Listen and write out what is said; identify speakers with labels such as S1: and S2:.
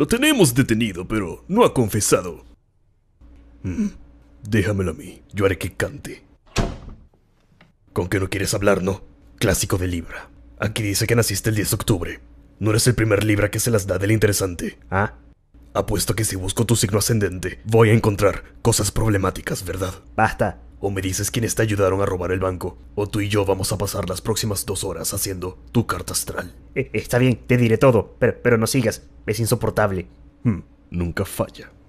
S1: Lo tenemos detenido, pero no ha confesado. Hmm, déjamelo a mí, yo haré que cante. ¿Con qué no quieres hablar, no? Clásico de Libra. Aquí dice que naciste el 10 de octubre. No eres el primer Libra que se las da del interesante. ¿Ah? Apuesto que si busco tu signo ascendente, voy a encontrar cosas problemáticas, ¿verdad?
S2: Basta. O me
S1: dices quiénes te ayudaron a robar el banco, o tú y yo vamos a pasar las próximas
S3: dos horas haciendo
S4: tu carta astral.
S2: Eh, eh, está bien, te diré todo, pero, pero no sigas. Es
S4: insoportable. Hmm. Nunca falla.